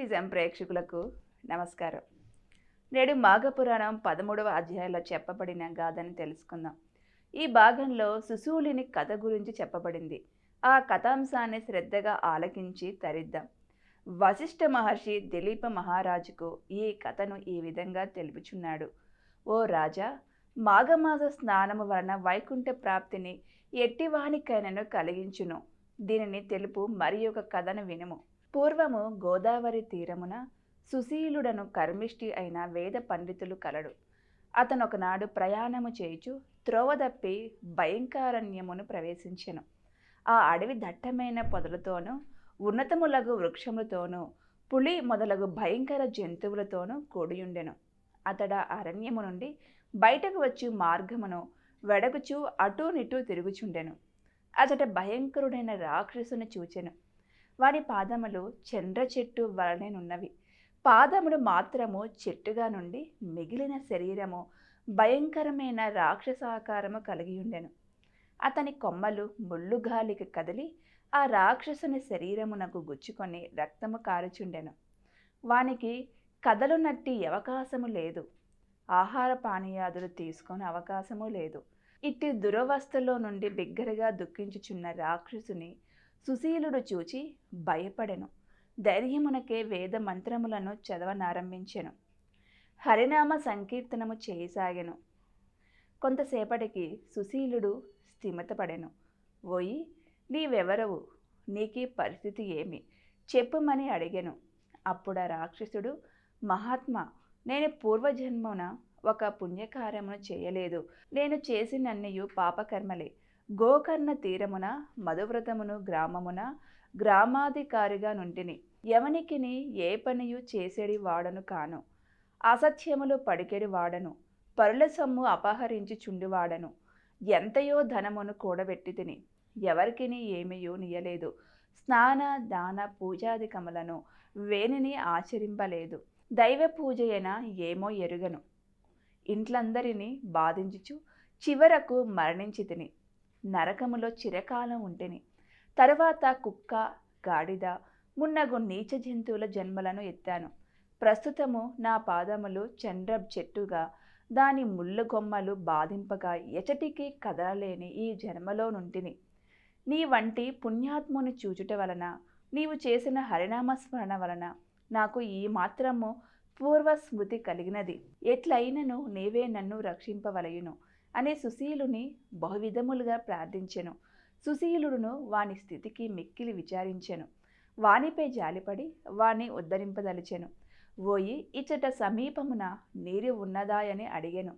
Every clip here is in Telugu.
విజయం ప్రేక్షకులకు నమస్కారం నేడు మాఘపురాణం పదమూడవ అధ్యాయంలో చెప్పబడిన గాథని తెలుసుకుందాం ఈ భాగంలో సుశూలిని కథ గురించి చెప్పబడింది ఆ కథాంశాన్ని శ్రద్ధగా ఆలకించి తరిద్దాం వశిష్ఠ మహర్షి దిలీప మహారాజుకు ఈ కథను ఈ విధంగా తెలుపుచున్నాడు ఓ రాజా మాఘమాస స్నానము వలన వైకుంఠ ప్రాప్తిని ఎట్టివానికైనను కలిగించును దీనిని తెలుపు మరి ఒక కథను వినుము పూర్వము గోదావరి తీరమున సుశీలుడను కర్మిష్టి అయిన వేద పండితులు కలడు అతను ఒకనాడు ప్రయాణము చేయుచు త్రోవ తప్పి భయంకారణ్యమును ప్రవేశించెను ఆ అడవి దట్టమైన పొదలతోనూ ఉన్నతములగు వృక్షములతోనూ పులి మొదలగు భయంకర జంతువులతోనూ కూడియుండెను అతడ అరణ్యము నుండి బయటకు వచ్చి మార్గమును వెడగుచూ అటూనిటూ తిరుగుచుండెను అతడ భయంకరుడైన రాక్షసుని చూచెను వారి పాదములు చంద్ర చెట్టు వలనేనున్నవి పాదములు మాత్రము చెట్టుగా నుండి మిగిలిన శరీరము భయంకరమైన రాక్షసాకారము కలిగి ఉండెను అతని కొమ్మలు ముళ్ళు గాలికి కదిలి ఆ రాక్షసుని శరీరమునకు గుచ్చుకొని రక్తము కారుచుండెను వానికి కదలు నట్టి అవకాశము లేదు ఆహార పానీయాదులు తీసుకొని అవకాశము లేదు ఇట్టి దురవస్థలో నుండి బిగ్గరగా దుఃఖించుచున్న రాక్షసుని సుశీలుడు చూచి భయపడెను ధైర్యమునకే వేద మంత్రములను చదవనారంభించెను హరినామ సంకీర్తనము చేయసాగెను కొంతసేపటికి సుశీలుడు స్థిమితపడెను ఓయి నీవెవరవు నీకీ పరిస్థితి ఏమి చెప్పుమని అడిగాను అప్పుడ రాక్షసుడు మహాత్మ నేను పూర్వజన్మన ఒక పుణ్యకార్యమును చేయలేదు నేను చేసినన్నయు పాపకర్మలే గోకర్ణ తీరమున మధువ్రతమును గ్రామమున గ్రామాధికారిగా నుండిని ఎవనికిని ఏ పనియు చేసేడి వాడను కాను అసత్యములు పడికెడి వాడను పరుల సొమ్ము అపహరించి చుండివాడను ఎంతయో ధనమును కూడబెట్టి తిని ఎవరికిని ఏమయో నియలేదు స్నాన దాన పూజాధికములను వేణిని ఆచరింపలేదు దైవ పూజయన ఏమో ఎరుగను ఇంట్లందరినీ బాధించుచు చివరకు మరణించి తిని నరకములో చిరకాలం ఉంటేని తర్వాత కుక్క గాడిద మున్నగు నీచ జంతువుల జన్మలను ఎత్తాను ప్రస్తుతము నా పాదములు చండ్ర చెట్టుగా దాని ముళ్ళు కొమ్మలు బాధింపగా ఎచటికి కదలలేని ఈ జన్మలో నుంటిని నీ వంటి పుణ్యాత్ముని చూచుట వలన నీవు చేసిన హరినామస్మరణ వలన నాకు ఈ మాత్రము పూర్వస్మృతి కలిగినది ఎట్లయినను నీవే నన్ను రక్షింపవలయును అనే సుశీలుని బహువిధములుగా ప్రార్థించెను సుశీలుడును వాని స్థితికి మిక్కిలి విచారించెను వానిపై జాలిపడి వాణ్ణి ఉద్ధరింపదలిచెను ఓయి ఇచ్చట సమీపమున నీరు ఉన్నదాయని అడిగాను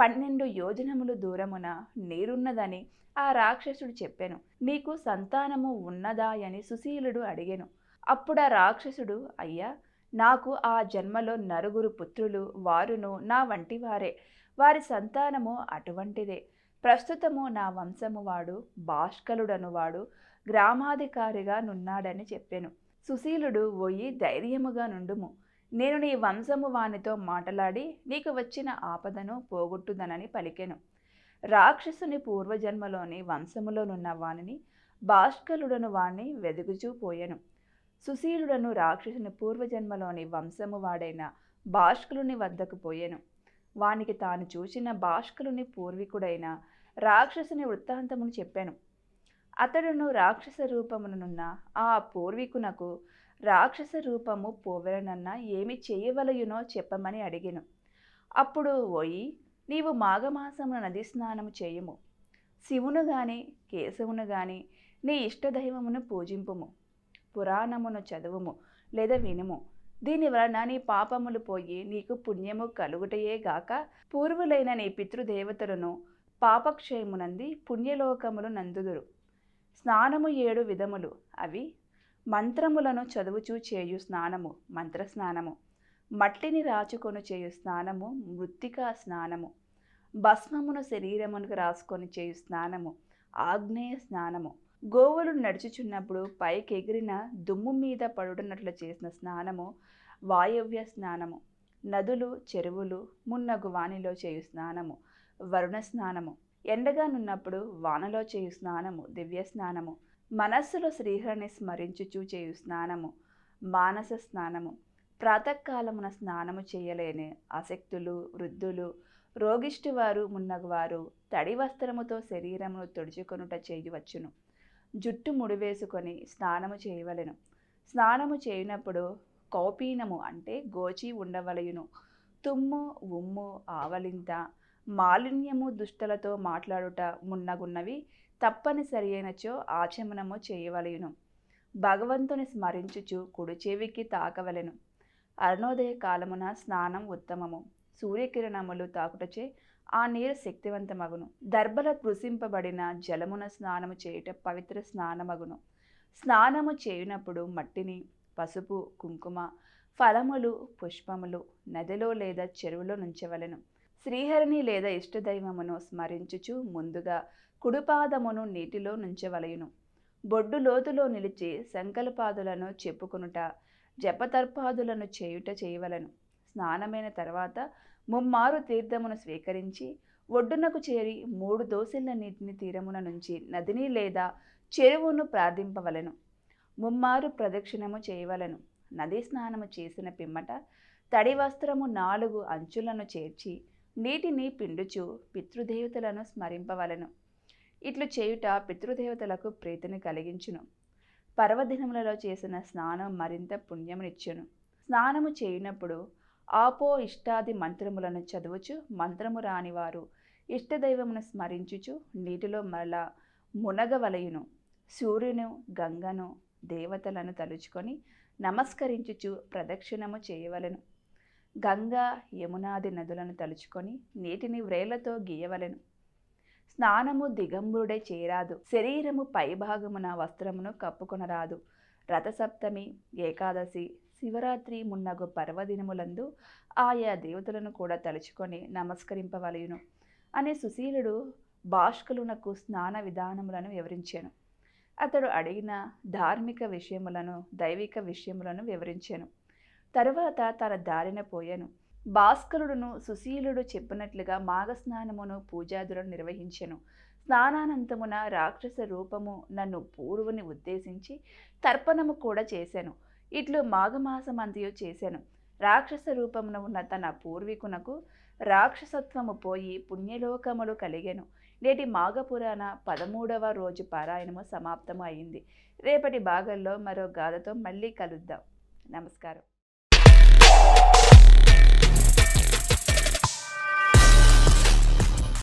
పన్నెండు యోజనములు దూరమున నీరున్నదని ఆ రాక్షసుడు చెప్పాను నీకు సంతానము ఉన్నదాయని సుశీలుడు అడిగాను అప్పుడు ఆ రాక్షసుడు అయ్యా నాకు ఆ జన్మలో నరుగురు పుత్రులు వారును నా వంటివారే వారి సంతానము అటువంటిదే ప్రస్తుతము నా వంశము వాడు భాష్కలుడనువాడు గ్రామాధికారిగా నున్నాడని చెప్పాను సుశీలుడు పోయి ధైర్యముగా నుండుము నేను నీ వంశము వానితో మాటలాడి నీకు వచ్చిన ఆపదను పోగొట్టుదనని పలికెను రాక్షసుని పూర్వజన్మలోని వంశములోనున్న వానిని భాష్కలుడను వాణ్ణి వెదుగుచూ సుశీలుడను రాక్షసుని పూర్వజన్మలోని వంశము వాడైన భాష్కులుని వద్దకు పోయెను వానికి తాను చూసిన భాష్కరుని పూర్వీకుడైన రాక్షసుని వృత్తాంతమును చెప్పాను అతడును రాక్షస రూపమునున్న ఆ పూర్వీకునకు రాక్షస రూపము పోవెలనన్నా ఏమి చేయవలయునో చెప్పమని అడిగాను అప్పుడు పోయి నీవు మాఘమాసమున నది స్నానము చేయము శివును గాని కేశవును గాని నీ ఇష్టదైవమును పూజింపుము పురాణమును చదువుము లేదా వినుము దీని వలన నీ పాపములు పోయి నీకు పుణ్యము కలుగుటయే గాక పూర్వులైన నీ పితృదేవతలను పాపక్షయమునంది పుణ్యలోకములు నందుదురు స్నానము ఏడు విధములు అవి మంత్రములను చదువుచూ చేయు స్నానము మంత్రస్నానము మట్టిని రాచుకొని చేయు స్నానము మృత్తికా స్నానము భస్మమును శరీరమునకు రాసుకొని చేయు స్నానము ఆగ్నేయ స్నానము గోవులు నడుచుచున్నప్పుడు పైకి ఎగిరిన దుమ్ము మీద పడునట్లు చేసిన స్నానము వాయవ్య స్నానము నదులు చెరువులు మున్నగు వానిలో చేయు స్నానము వరుణ స్నానము ఎండగా నున్నప్పుడు వానలో చేయు స్నానము దివ్య స్నానము మనస్సులో శ్రీహరిని స్మరించుచూ చేయు స్నానము మానస స్నానము ప్రాతకాలమున స్నానము చేయలేని ఆసక్తులు వృద్ధులు రోగిష్టివారు మున్నగువారు తడి వస్త్రముతో శరీరమును తుడుచుకొనుట చేయవచ్చును జుట్టు ముడివేసుకొని స్నానము చేయవలెను స్నానము చేయనప్పుడు కౌపీనము అంటే గోచి ఉండవలయును తుమ్ము ఉమ్ము ఆవలింత మాలిన్యము దుష్టలతో మాట్లాడుట మున్నగున్నవి తప్పనిసరి అయినచో ఆచమనము చేయవలయును భగవంతుని స్మరించుచు కుడి చెవికి తాకవలెను అరుణోదయ కాలమున స్నానం ఉత్తమము సూర్యకిరణములు తాకుటచే ఆ నీరు శక్తివంతమగును దర్భల కృషింపబడిన జలమున స్నానము చేయుట పవిత్ర స్నానమగును స్నానము చేయునప్పుడు మట్టిని పసుపు కుంకుమ ఫలములు పుష్పములు నదిలో లేదా చెరువులో నుంచవలను శ్రీహరిని లేదా ఇష్టదైవమును స్మరించుచు ముందుగా కుడిపాదమును నీటిలో నుంచవలయును బొడ్డు లోతులో నిలిచి సంకల్పాదులను చెప్పుకొనుట జపతర్పాదులను చేయుట చేయవలను స్నానమైన తర్వాత ముమ్మారు తీర్థమును స్వీకరించి ఒడ్డునకు చేరి మూడు దోశల నీటిని తీరమున నుంచి నదిని లేదా చెరువును ప్రార్థింపవలను ముమ్మారు ప్రదక్షిణము చేయవలను నదీ స్నానము చేసిన పిమ్మట తడి వస్త్రము నాలుగు అంచులను చేర్చి నీటిని పిండుచు పితృదేవతలను స్మరింపవలను ఇట్లు చేయుట పితృదేవతలకు ప్రీతిని కలిగించును పర్వదినములలో చేసిన స్నానం మరింత పుణ్యమునిచ్చును స్నానము చేయునప్పుడు ఆపో ఇష్టాది మంత్రములను చదువుచు మంత్రము రానివారు ఇష్టదైవమును స్మరించుచు నీటిలో మరలా మునగవలయును సూర్యును గంగను దేవతలను తలుచుకొని నమస్కరించుచు ప్రదక్షిణము చేయవలెను గంగా యమునాది నదులను తలుచుకొని నీటిని వ్రేలతో గీయవలెను స్నానము దిగంబుడే చేరాదు శరీరము పైభాగమున వస్త్రమును కప్పుకొనరాదు రథసప్తమి ఏకాదశి శివరాత్రి మున్నగు పర్వదినములందు ఆయా దేవతలను కూడా తలుచుకొని నమస్కరింపవలయును అనే సుశీలుడు బాష్కలునకు స్నాన విధానములను వివరించాను అతడు అడిగిన ధార్మిక విషయములను దైవిక విషయములను వివరించాను తరువాత తన దారిన పోయాను భాస్కరుడును సుశీలుడు చెప్పినట్లుగా మాఘస్నానమును పూజాదులను నిర్వహించాను స్నానానంతమున రాక్షస రూపము నన్ను పూర్వుని ఉద్దేశించి తర్పణము కూడా చేశాను ఇట్లు మాఘమాసమంతియు చేశాను రాక్షస రూపమున ఉన్న తన పూర్వీకునకు రాక్షసత్వము పోయి పుణ్యలోకములు కలిగాను నేటి మాఘపురాణ పదమూడవ రోజు పారాయణము సమాప్తము అయింది రేపటి భాగంలో మరో గాథతో మళ్ళీ కలుద్దాం నమస్కారం